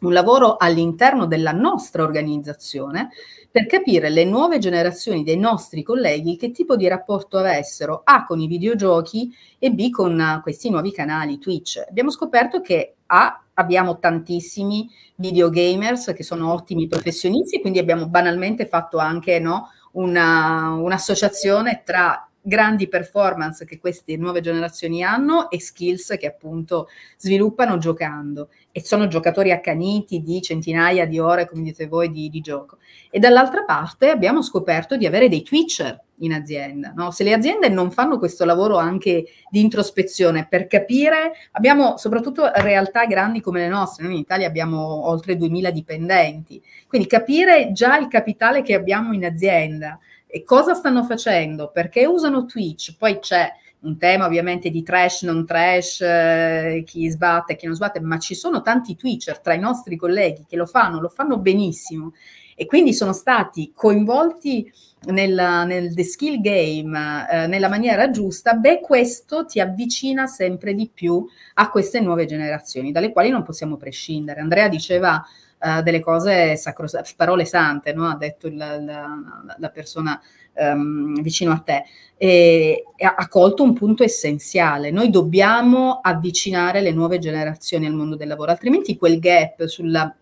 un lavoro all'interno della nostra organizzazione per capire le nuove generazioni dei nostri colleghi che tipo di rapporto avessero A con i videogiochi e B con questi nuovi canali Twitch. Abbiamo scoperto che A abbiamo tantissimi videogamers che sono ottimi professionisti, quindi abbiamo banalmente fatto anche no, una, un'associazione tra grandi performance che queste nuove generazioni hanno e skills che appunto sviluppano giocando e sono giocatori accaniti di centinaia di ore, come dite voi, di, di gioco. E dall'altra parte abbiamo scoperto di avere dei twitcher in azienda. No? Se le aziende non fanno questo lavoro anche di introspezione per capire, abbiamo soprattutto realtà grandi come le nostre, noi in Italia abbiamo oltre 2000 dipendenti, quindi capire già il capitale che abbiamo in azienda e cosa stanno facendo? Perché usano Twitch? Poi c'è un tema ovviamente di trash, non trash, eh, chi sbatte, chi non sbatte, ma ci sono tanti Twitcher tra i nostri colleghi che lo fanno, lo fanno benissimo e quindi sono stati coinvolti nella, nel The Skill Game eh, nella maniera giusta, beh questo ti avvicina sempre di più a queste nuove generazioni, dalle quali non possiamo prescindere. Andrea diceva uh, delle cose sacrosante, parole sante, no? ha detto il, la, la, persona um, vicino a te. E, e ha colto un punto essenziale. Noi dobbiamo avvicinare le nuove generazioni al mondo del lavoro, altrimenti quel gap sulla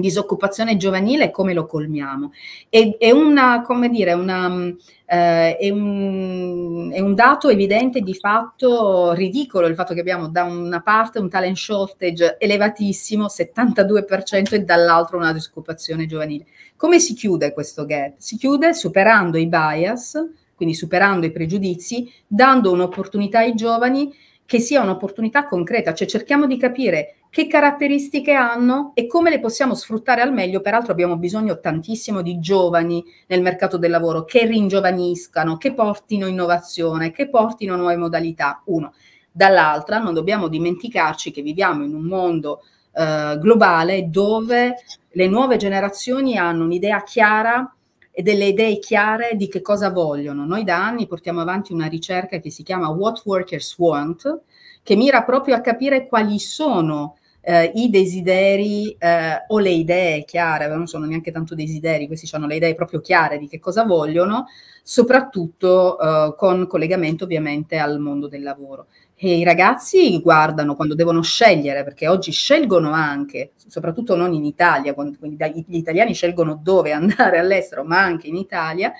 disoccupazione giovanile come lo colmiamo. È, è, una, dire, una, eh, è, un, è, un, dato evidente di fatto ridicolo il fatto che abbiamo da una parte un talent shortage elevatissimo, 72%, e dall'altra una disoccupazione giovanile. Come si chiude questo gap? Si chiude superando i bias, quindi superando i pregiudizi, dando un'opportunità ai giovani che sia un'opportunità concreta, cioè cerchiamo di capire che caratteristiche hanno e come le possiamo sfruttare al meglio. Peraltro abbiamo bisogno tantissimo di giovani nel mercato del lavoro che ringiovaniscano, che portino innovazione, che portino nuove modalità. Uno. Dall'altra non dobbiamo dimenticarci che viviamo in un mondo eh, globale dove le nuove generazioni hanno un'idea chiara e delle idee chiare di che cosa vogliono. Noi da anni portiamo avanti una ricerca che si chiama What Workers Want, che mira proprio a capire quali sono eh, i desideri eh, o le idee chiare, non sono neanche tanto desideri, questi hanno le idee proprio chiare di che cosa vogliono, soprattutto eh, con collegamento ovviamente al mondo del lavoro. E i ragazzi guardano quando devono scegliere, perché oggi scelgono anche, soprattutto non in Italia, quando, gli italiani scelgono dove andare all'estero, ma anche in Italia,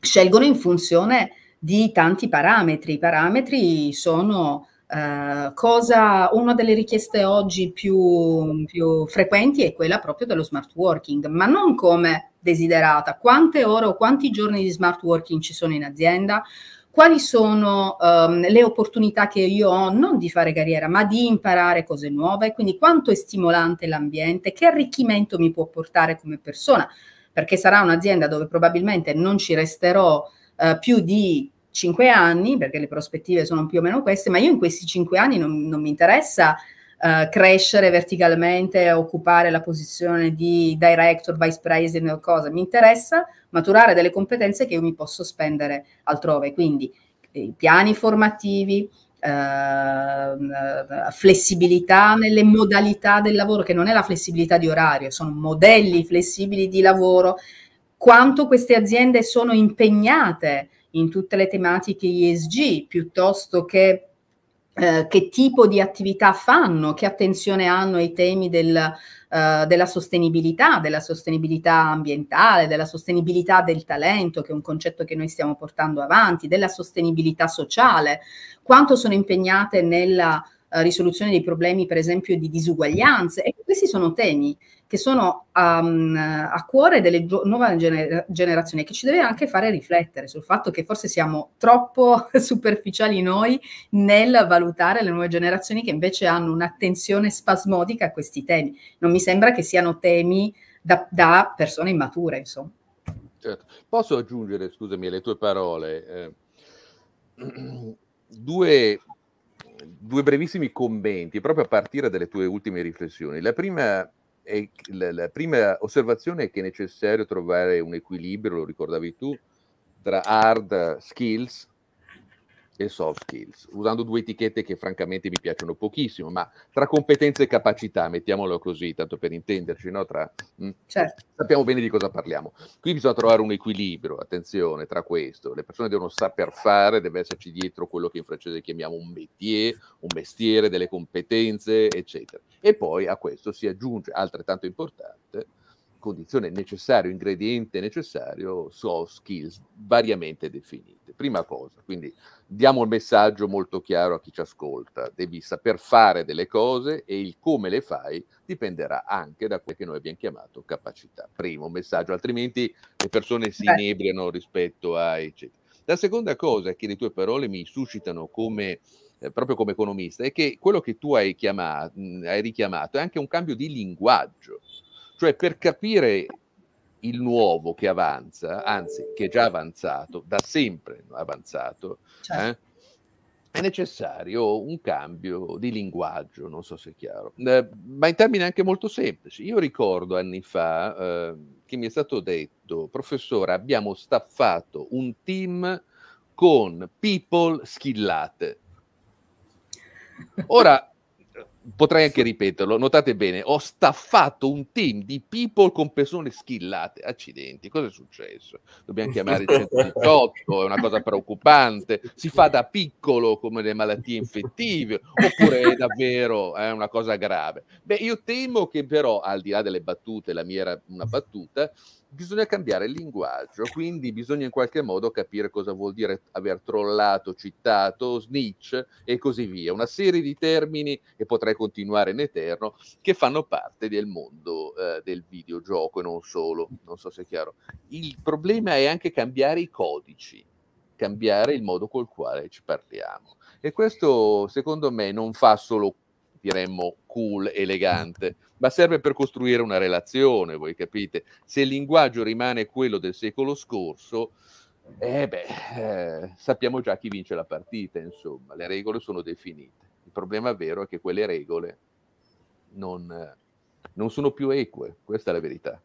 scelgono in funzione di tanti parametri. I parametri sono eh, cosa, una delle richieste oggi più, più, frequenti è quella proprio dello smart working, ma non come desiderata. Quante ore o quanti giorni di smart working ci sono in azienda? Quali sono um, le opportunità che io ho non di fare carriera, ma di imparare cose nuove? Quindi quanto è stimolante l'ambiente? Che arricchimento mi può portare come persona? Perché sarà un'azienda dove probabilmente non ci resterò uh, più di cinque anni, perché le prospettive sono più o meno queste, ma io in questi cinque anni non, non mi interessa uh, crescere verticalmente, occupare la posizione di director, vice president o cosa, mi interessa maturare delle competenze che io mi posso spendere altrove, quindi eh, i piani formativi, Uh, flessibilità nelle modalità del lavoro, che non è la flessibilità di orario, sono modelli flessibili di lavoro, quanto queste aziende sono impegnate in tutte le tematiche ISG piuttosto che eh, che tipo di attività fanno, che attenzione hanno ai temi del, eh, della sostenibilità, della sostenibilità ambientale, della sostenibilità del talento, che è un concetto che noi stiamo portando avanti, della sostenibilità sociale, quanto sono impegnate nella eh, risoluzione dei problemi, per esempio, di disuguaglianze. E ecco, questi sono temi che sono um, a cuore delle nuove gener generazioni, che ci deve anche fare riflettere sul fatto che forse siamo troppo superficiali noi nel valutare le nuove generazioni che invece hanno un'attenzione spasmodica a questi temi. Non mi sembra che siano temi da, da persone immature, insomma. Certo. Posso aggiungere, scusami, alle tue parole, eh, due, due brevissimi commenti, proprio a partire dalle tue ultime riflessioni. La prima e la, la, prima osservazione è che è necessario trovare un equilibrio, lo ricordavi tu, tra hard skills e soft skills, usando due etichette che francamente mi piacciono pochissimo, ma tra competenze e capacità, mettiamolo così, tanto per intenderci, no? tra, mh, mm, certo. sappiamo bene di cosa parliamo. Qui bisogna trovare un equilibrio, attenzione, tra questo. Le persone devono saper fare, deve esserci dietro quello che in francese chiamiamo un métier, un mestiere, delle competenze, eccetera. E poi a questo si aggiunge, altrettanto importante, condizione necessario, ingrediente necessario, soft skills variamente definite. Prima cosa, quindi diamo il messaggio molto chiaro a chi ci ascolta, devi saper fare delle cose e il come le fai dipenderà anche da quello che noi abbiamo chiamato capacità. Primo messaggio, altrimenti le persone si Beh. inebriano rispetto a eccetera. La seconda cosa che le tue parole mi suscitano come eh, proprio come economista, è che quello che tu hai, chiamato, hai richiamato è anche un cambio di linguaggio cioè per capire il nuovo che avanza, anzi che è già avanzato, da sempre avanzato, certo. eh, è necessario un cambio di linguaggio, non so se è chiaro, eh, ma in termini anche molto semplici. Io ricordo anni fa eh, che mi è stato detto, professore, abbiamo staffato un team con people schillate. Ora, potrei anche ripeterlo, notate bene, ho staffato un team di people con persone schillate. Accidenti, cosa è successo? Dobbiamo chiamare il 118, è una cosa preoccupante, si fa da piccolo come le malattie infettive, oppure è davvero eh, una cosa grave? Beh, io temo che però, al di là delle battute, la mia era una battuta, bisogna cambiare il linguaggio, quindi bisogna in qualche modo capire cosa vuol dire aver trollato, citato, snitch e così via. Una serie di termini, e potrei continuare in eterno, che fanno parte del mondo eh, del videogioco e non solo, non so se è chiaro. Il problema è anche cambiare i codici, cambiare il modo col quale ci parliamo. E questo, secondo me, non fa solo diremmo cool, elegante, ma serve per costruire una relazione, voi capite? Se il linguaggio rimane quello del secolo scorso, eh beh, eh, sappiamo già chi vince la partita, insomma, le regole sono definite. Il problema vero è che quelle regole non, non sono più eque, questa è la verità.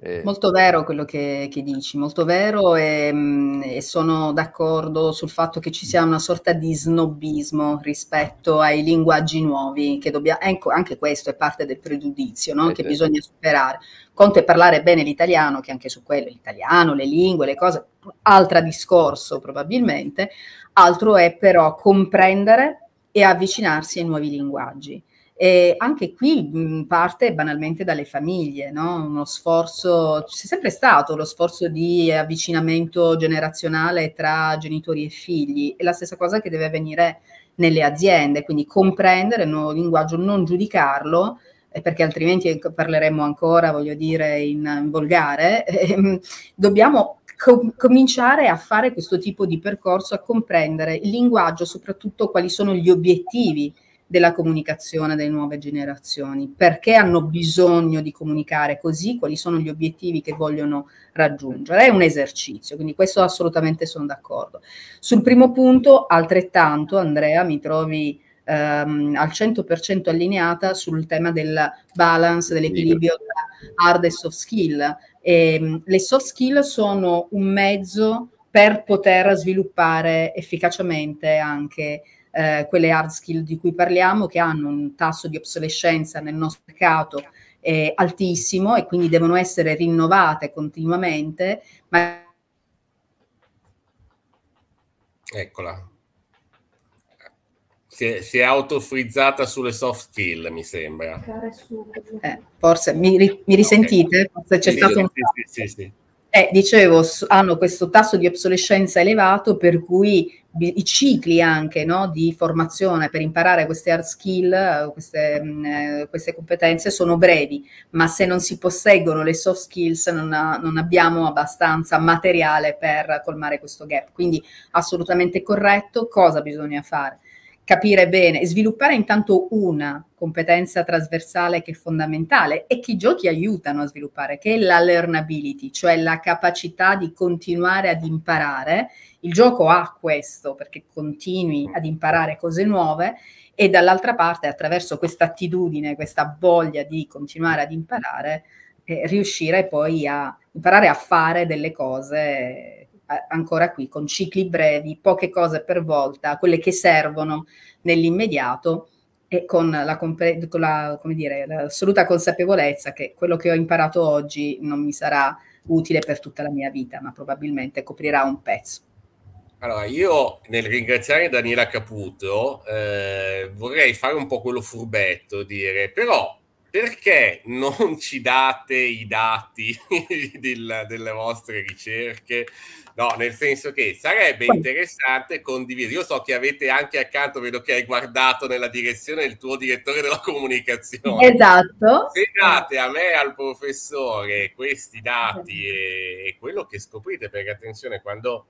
Eh, molto vero quello che, che, dici, molto vero e, mm, e sono d'accordo sul fatto che ci sia una sorta di snobismo rispetto ai linguaggi nuovi, che dobbiamo, anche questo è parte del pregiudizio no? che bisogna superare. Conto è parlare bene l'italiano, che anche su quello l'italiano, le lingue, le cose, altro discorso probabilmente, altro è però comprendere e avvicinarsi ai nuovi linguaggi. E anche qui mhmm, parte banalmente dalle famiglie, no? uno sforzo, c'è sempre stato lo sforzo di avvicinamento generazionale tra genitori e figli, è la stessa cosa che deve avvenire nelle aziende, quindi comprendere il nuovo linguaggio, non giudicarlo, eh, perché altrimenti ecco, parleremo ancora, voglio dire, in, in volgare, ehm, dobbiamo cominciare a fare questo tipo di percorso, a comprendere il linguaggio, soprattutto quali sono gli obiettivi della comunicazione delle nuove generazioni, perché hanno bisogno di comunicare così, quali sono gli obiettivi che vogliono raggiungere. È un esercizio, quindi questo assolutamente sono d'accordo. Sul primo punto, altrettanto, Andrea, mi trovi ehm, al 100% allineata sul tema del balance, dell'equilibrio tra hard e soft skill. E, ehm, le soft skill sono un mezzo per poter sviluppare efficacemente anche eh, quelle hard skill di cui parliamo, che hanno un tasso di obsolescenza nel nostro mercato eh, altissimo e quindi devono essere rinnovate continuamente. Ma... Eccola. Si è, si è autofrizzata sulle soft skill, mi sembra. Eh, forse mi, mi risentite? Okay. Forse c'è sì, stato sì, un... Sì, sì, sì. Eh, dicevo, hanno questo tasso di obsolescenza elevato per cui i cicli anche no, di formazione per imparare queste hard skill, queste, mm, eh, queste, competenze sono brevi, ma se non si posseggono le soft skills non, ha, non, abbiamo abbastanza materiale per colmare questo gap. Quindi assolutamente corretto, cosa bisogna fare? capire bene, e sviluppare intanto una competenza trasversale che è fondamentale e che i giochi aiutano a sviluppare, che è la learnability, cioè la capacità di continuare ad imparare. Il gioco ha questo perché continui ad imparare cose nuove e dall'altra parte attraverso questa attitudine, questa voglia di continuare ad imparare, eh, riuscire poi a imparare a fare delle cose ancora qui, con cicli brevi, poche cose per volta, quelle che servono nell'immediato e con, la, con la, dire, l'assoluta consapevolezza che quello che ho imparato oggi non mi sarà utile per tutta la mia vita, ma probabilmente coprirà un pezzo. Allora, io nel ringraziare Daniela Caputo eh, vorrei fare un po' quello furbetto, dire però perché non ci date i dati del, delle vostre ricerche No, nel senso che sarebbe interessante condividere. Io so che avete anche accanto, vedo che hai guardato nella direzione il tuo direttore della comunicazione. Esatto. Se date a me al professore questi dati e quello che scoprite, perché attenzione, quando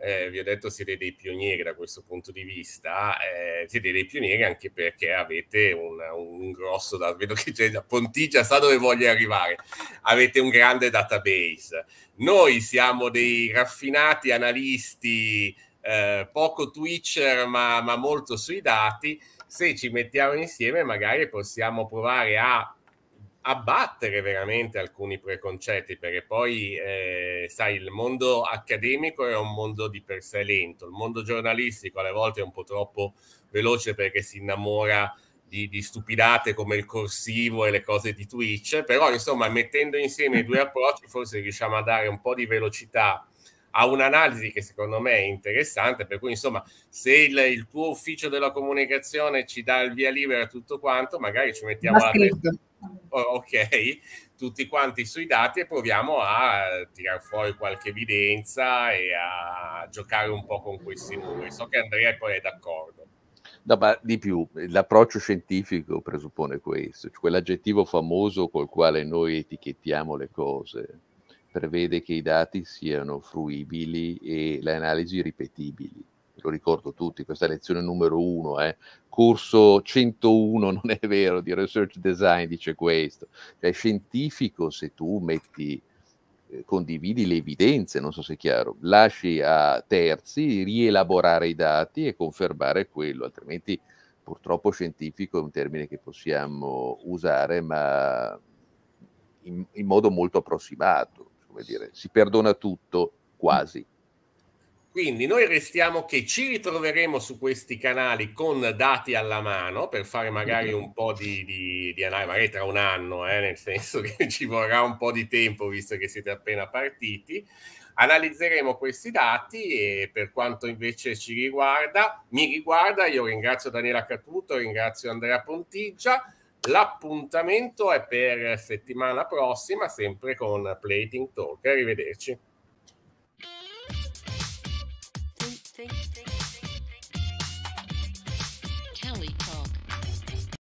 eh, vi ho detto siete dei pionieri da questo punto di vista, eh, siete dei pionieri anche perché avete un, un grosso, da, vedo che c'è da Pontigia, sa dove voglio arrivare, avete un grande database. Noi siamo dei raffinati analisti, eh, poco twitcher ma, ma molto sui dati, se ci mettiamo insieme magari possiamo provare a abbattere veramente alcuni preconcetti, perché poi, eh, sai, il mondo accademico è un mondo di per sé lento, il mondo giornalistico alle volte è un po' troppo veloce perché si innamora di, di, stupidate come il corsivo e le cose di Twitch, però insomma mettendo insieme i due approcci forse riusciamo a dare un po' di velocità a un'analisi che secondo me è interessante, per cui insomma se il, il tuo ufficio della comunicazione ci dà il via libera a tutto quanto, magari ci mettiamo Ma la ok, tutti quanti sui dati e proviamo a tirar fuori qualche evidenza e a giocare un po' con questi numeri. So che Andrea poi è d'accordo. No, ma di più, l'approccio scientifico presuppone questo, cioè quell'aggettivo famoso col quale noi etichettiamo le cose, prevede che i dati siano fruibili e le analisi ripetibili lo ricordo tutti, questa è lezione numero uno, eh? corso 101, non è vero, di research design dice questo, cioè, è scientifico se tu metti eh, condividi le evidenze, non so se è chiaro, lasci a terzi rielaborare i dati e confermare quello, altrimenti purtroppo scientifico è un termine che possiamo usare, ma in, in modo molto approssimato, come dire, si perdona tutto quasi. Quindi noi restiamo che ci ritroveremo su questi canali con dati alla mano per fare magari mm-hmm. un po' di, di, di analisi, magari tra un anno, eh, nel senso che ci vorrà un po' di tempo visto che siete appena partiti. Analizzeremo questi dati e per quanto invece ci riguarda, mi riguarda, io ringrazio Daniela Catuto, ringrazio Andrea Pontigia. L'appuntamento è per settimana prossima, sempre con Plating Talk. Arrivederci. think, think.